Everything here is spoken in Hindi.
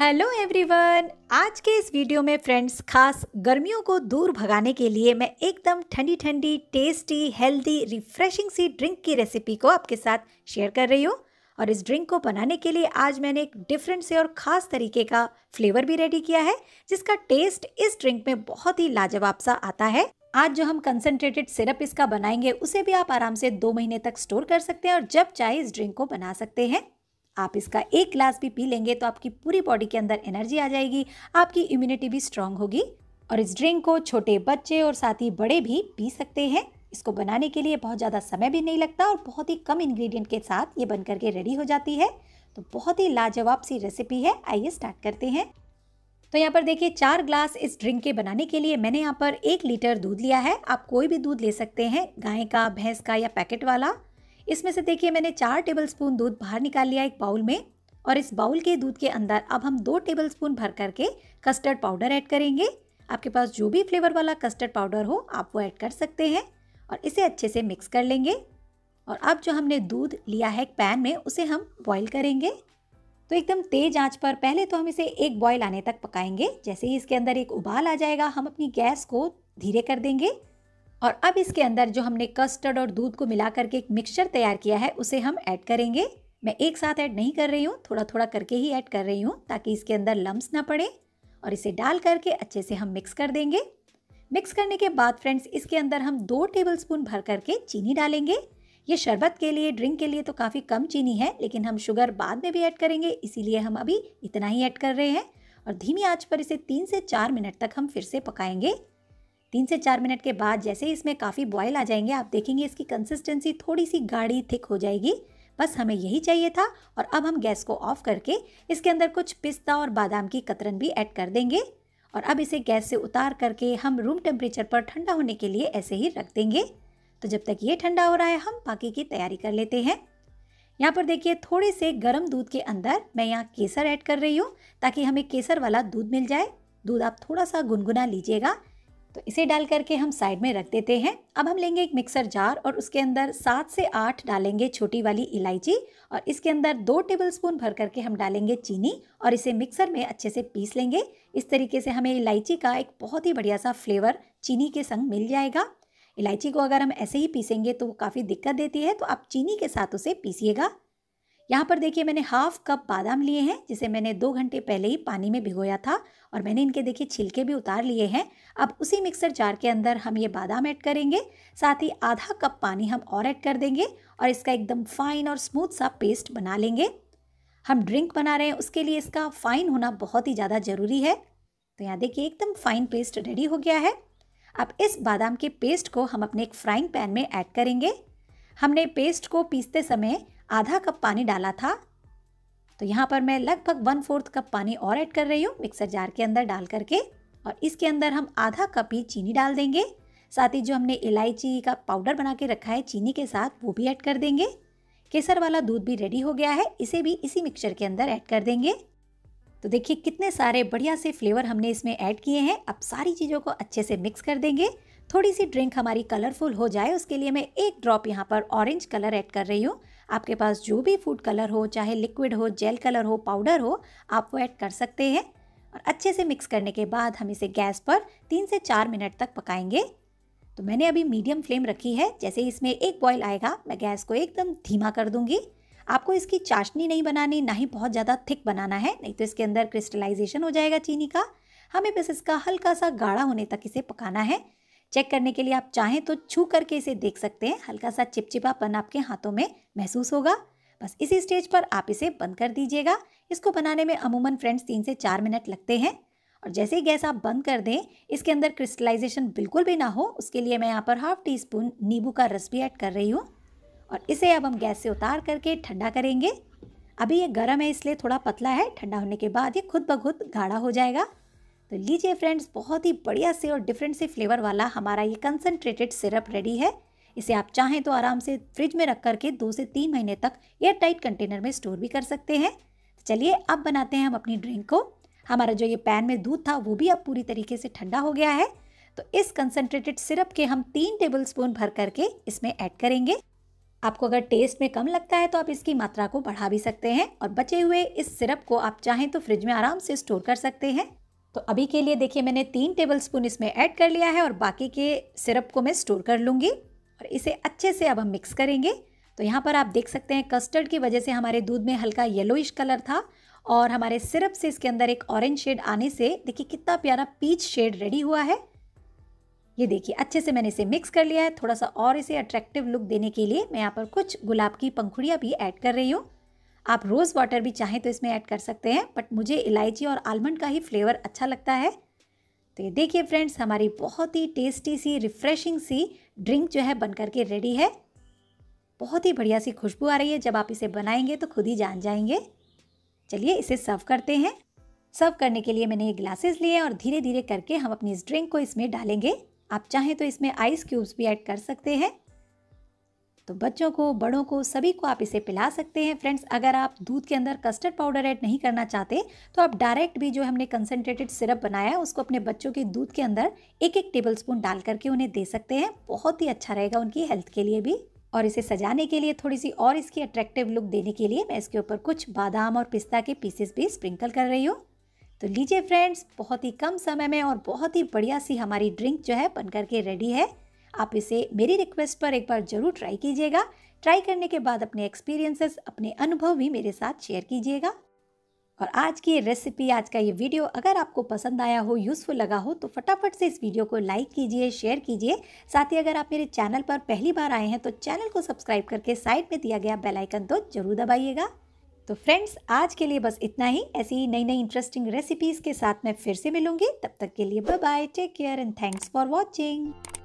हेलो एवरीवन आज के इस वीडियो में फ्रेंड्स खास गर्मियों को दूर भगाने के लिए मैं एकदम ठंडी ठंडी टेस्टी हेल्दी रिफ्रेशिंग सी ड्रिंक की रेसिपी को आपके साथ शेयर कर रही हूँ और इस ड्रिंक को बनाने के लिए आज मैंने एक डिफरेंट से और ख़ास तरीके का फ्लेवर भी रेडी किया है जिसका टेस्ट इस ड्रिंक में बहुत ही लाजवाब सा आता है आज जो हम कंसनट्रेटेड सिरप इसका बनाएंगे उसे भी आप आराम से दो महीने तक स्टोर कर सकते हैं और जब चाहे इस ड्रिंक को बना सकते हैं आप इसका एक ग्लास भी पी लेंगे तो आपकी पूरी बॉडी के अंदर एनर्जी आ जाएगी आपकी इम्यूनिटी भी स्ट्रांग होगी और इस ड्रिंक को छोटे बच्चे और साथ ही बड़े भी पी सकते हैं इसको बनाने के लिए बहुत ज़्यादा समय भी नहीं लगता और बहुत ही कम इन्ग्रीडियंट के साथ ये बन करके रेडी हो जाती है तो बहुत ही लाजवाब सी रेसिपी है आइए स्टार्ट करते हैं तो यहाँ पर देखिए चार ग्लास इस ड्रिंक के बनाने के लिए मैंने यहाँ पर एक लीटर दूध लिया है आप कोई भी दूध ले सकते हैं गाय का भैंस का या पैकेट वाला इसमें से देखिए मैंने चार टेबल स्पून दूध बाहर निकाल लिया एक बाउल में और इस बाउल के दूध के अंदर अब हम दो टेबल स्पून भर करके कस्टर्ड पाउडर ऐड करेंगे आपके पास जो भी फ्लेवर वाला कस्टर्ड पाउडर हो आप वो ऐड कर सकते हैं और इसे अच्छे से मिक्स कर लेंगे और अब जो हमने दूध लिया है पैन में उसे हम बॉईल करेंगे तो एकदम तेज आंच पर पहले तो हम इसे एक बॉईल आने तक पकाएंगे जैसे ही इसके अंदर एक उबाल आ जाएगा हम अपनी गैस को धीरे कर देंगे और अब इसके अंदर जो हमने कस्टर्ड और दूध को मिला करके एक मिक्सचर तैयार किया है उसे हम ऐड करेंगे मैं एक साथ ऐड नहीं कर रही हूँ थोड़ा थोड़ा करके ही ऐड कर रही हूँ ताकि इसके अंदर लम्स ना पड़े और इसे डाल करके अच्छे से हम मिक्स कर देंगे मिक्स करने के बाद फ्रेंड्स इसके अंदर हम दो टेबल स्पून भर करके चीनी डालेंगे ये शरबत के लिए ड्रिंक के लिए तो काफ़ी कम चीनी है लेकिन हम शुगर बाद में भी ऐड करेंगे इसीलिए हम अभी इतना ही ऐड कर रहे हैं और धीमी आंच पर इसे तीन से चार मिनट तक हम फिर से पकाएंगे तीन से चार मिनट के बाद जैसे ही इसमें काफ़ी बॉयल आ जाएंगे आप देखेंगे इसकी कंसिस्टेंसी थोड़ी सी गाढ़ी थिक हो जाएगी बस हमें यही चाहिए था और अब हम गैस को ऑफ करके इसके अंदर कुछ पिस्ता और बादाम की कतरन भी ऐड कर देंगे और अब इसे गैस से उतार करके हम रूम टेम्परेचर पर ठंडा होने के लिए ऐसे ही रख देंगे तो जब तक ये ठंडा हो रहा है हम बाकी की तैयारी कर लेते हैं यहाँ पर देखिए थोड़े से गर्म दूध के अंदर मैं यहाँ केसर ऐड कर रही हूँ ताकि हमें केसर वाला दूध मिल जाए दूध आप थोड़ा सा गुनगुना लीजिएगा तो इसे डाल करके हम साइड में रख देते हैं अब हम लेंगे एक मिक्सर जार और उसके अंदर सात से आठ डालेंगे छोटी वाली इलायची और इसके अंदर दो टेबल स्पून भर करके हम डालेंगे चीनी और इसे मिक्सर में अच्छे से पीस लेंगे इस तरीके से हमें इलायची का एक बहुत ही बढ़िया सा फ्लेवर चीनी के संग मिल जाएगा इलायची को अगर हम ऐसे ही पीसेंगे तो वो काफ़ी दिक्कत देती है तो आप चीनी के साथ उसे पीसीएगा यहाँ पर देखिए मैंने हाफ कप बादाम लिए हैं जिसे मैंने दो घंटे पहले ही पानी में भिगोया था और मैंने इनके देखिए छिलके भी उतार लिए हैं अब उसी मिक्सर जार के अंदर हम ये बादाम ऐड करेंगे साथ ही आधा कप पानी हम और ऐड कर देंगे और इसका एकदम फाइन और स्मूथ सा पेस्ट बना लेंगे हम ड्रिंक बना रहे हैं उसके लिए इसका फाइन होना बहुत ही ज़्यादा ज़रूरी है तो यहाँ देखिए एकदम फाइन पेस्ट रेडी हो गया है अब इस बादाम के पेस्ट को हम अपने एक फ्राइंग पैन में ऐड करेंगे हमने पेस्ट को पीसते समय आधा कप पानी डाला था तो यहाँ पर मैं लगभग वन फोर्थ कप पानी और ऐड कर रही हूँ मिक्सर जार के अंदर डाल करके और इसके अंदर हम आधा कप ही चीनी डाल देंगे साथ ही जो हमने इलायची का पाउडर बना के रखा है चीनी के साथ वो भी ऐड कर देंगे केसर वाला दूध भी रेडी हो गया है इसे भी इसी मिक्सचर के अंदर ऐड कर देंगे तो देखिए कितने सारे बढ़िया से फ्लेवर हमने इसमें ऐड किए हैं अब सारी चीज़ों को अच्छे से मिक्स कर देंगे थोड़ी सी ड्रिंक हमारी कलरफुल हो जाए उसके लिए मैं एक ड्रॉप यहाँ पर ऑरेंज कलर ऐड कर रही हूँ आपके पास जो भी फूड कलर हो चाहे लिक्विड हो जेल कलर हो पाउडर हो आप वो ऐड कर सकते हैं और अच्छे से मिक्स करने के बाद हम इसे गैस पर तीन से चार मिनट तक पकाएंगे तो मैंने अभी मीडियम फ्लेम रखी है जैसे इसमें एक बॉयल आएगा मैं गैस को एकदम धीमा कर दूंगी आपको इसकी चाशनी नहीं बनानी ना ही बहुत ज़्यादा थिक बनाना है नहीं तो इसके अंदर क्रिस्टलाइजेशन हो जाएगा चीनी का हमें बस इसका हल्का सा गाढ़ा होने तक इसे पकाना है चेक करने के लिए आप चाहें तो छू करके इसे देख सकते हैं हल्का सा चिपचिपापन आपके हाथों में महसूस होगा बस इसी स्टेज पर आप इसे बंद कर दीजिएगा इसको बनाने में अमूमन फ्रेंड्स तीन से चार मिनट लगते हैं और जैसे ही गैस आप बंद कर दें इसके अंदर क्रिस्टलाइजेशन बिल्कुल भी ना हो उसके लिए मैं यहाँ पर हाफ टी स्पून नींबू का रस भी ऐड कर रही हूँ और इसे अब हम गैस से उतार करके ठंडा करेंगे अभी ये गर्म है इसलिए थोड़ा पतला है ठंडा होने के बाद ये खुद ब खुद गाढ़ा हो जाएगा तो लीजिए फ्रेंड्स बहुत ही बढ़िया से और डिफरेंट से फ्लेवर वाला हमारा ये कंसनट्रेटेड सिरप रेडी है इसे आप चाहें तो आराम से फ्रिज में रख करके दो से तीन महीने तक एयर टाइट कंटेनर में स्टोर भी कर सकते हैं तो चलिए अब बनाते हैं हम अपनी ड्रिंक को हमारा जो ये पैन में दूध था वो भी अब पूरी तरीके से ठंडा हो गया है तो इस कंसनट्रेटेड सिरप के हम तीन टेबल स्पून भर करके इसमें ऐड करेंगे आपको अगर टेस्ट में कम लगता है तो आप इसकी मात्रा को बढ़ा भी सकते हैं और बचे हुए इस सिरप को आप चाहें तो फ्रिज में आराम से स्टोर कर सकते हैं तो अभी के लिए देखिए मैंने तीन टेबल स्पून इसमें ऐड कर लिया है और बाकी के सिरप को मैं स्टोर कर लूँगी और इसे अच्छे से अब हम मिक्स करेंगे तो यहाँ पर आप देख सकते हैं कस्टर्ड की वजह से हमारे दूध में हल्का येलोइश कलर था और हमारे सिरप से इसके अंदर एक ऑरेंज शेड आने से देखिए कितना प्यारा पीच शेड रेडी हुआ है ये देखिए अच्छे से मैंने इसे मिक्स कर लिया है थोड़ा सा और इसे अट्रैक्टिव लुक देने के लिए मैं यहाँ पर कुछ गुलाब की पंखुड़ियाँ भी ऐड कर रही हूँ आप रोज़ वाटर भी चाहें तो इसमें ऐड कर सकते हैं बट मुझे इलायची और आलमंड का ही फ्लेवर अच्छा लगता है तो ये देखिए फ्रेंड्स हमारी बहुत ही टेस्टी सी रिफ़्रेशिंग सी ड्रिंक जो है बन करके रेडी है बहुत ही बढ़िया सी खुशबू आ रही है जब आप इसे बनाएंगे तो खुद ही जान जाएंगे चलिए इसे सर्व करते हैं सर्व करने के लिए मैंने ये ग्लासेस लिए और धीरे धीरे करके हम अपनी इस ड्रिंक को इसमें डालेंगे आप चाहें तो इसमें आइस क्यूब्स भी ऐड कर सकते हैं तो बच्चों को बड़ों को सभी को आप इसे पिला सकते हैं फ्रेंड्स अगर आप दूध के अंदर कस्टर्ड पाउडर ऐड नहीं करना चाहते तो आप डायरेक्ट भी जो हमने कंसनट्रेटेड सिरप बनाया है उसको अपने बच्चों के दूध के अंदर एक एक टेबल स्पून डाल करके उन्हें दे सकते हैं बहुत ही अच्छा रहेगा उनकी हेल्थ के लिए भी और इसे सजाने के लिए थोड़ी सी और इसकी अट्रैक्टिव लुक देने के लिए मैं इसके ऊपर कुछ बादाम और पिस्ता के पीसेस भी स्प्रिंकल कर रही हूँ तो लीजिए फ्रेंड्स बहुत ही कम समय में और बहुत ही बढ़िया सी हमारी ड्रिंक जो है बनकर के रेडी है आप इसे मेरी रिक्वेस्ट पर एक बार ज़रूर ट्राई कीजिएगा ट्राई करने के बाद अपने एक्सपीरियंसेस अपने अनुभव भी मेरे साथ शेयर कीजिएगा और आज की ये रेसिपी आज का ये वीडियो अगर आपको पसंद आया हो यूज़फुल लगा हो तो फटाफट से इस वीडियो को लाइक कीजिए शेयर कीजिए साथ ही अगर आप मेरे चैनल पर पहली बार आए हैं तो चैनल को सब्सक्राइब करके साइड में दिया गया बेल आइकन तो जरूर दबाइएगा तो फ्रेंड्स आज के लिए बस इतना ही ऐसी ही नई नई इंटरेस्टिंग रेसिपीज़ के साथ मैं फिर से मिलूंगी तब तक के लिए bye bye take care and thanks for watching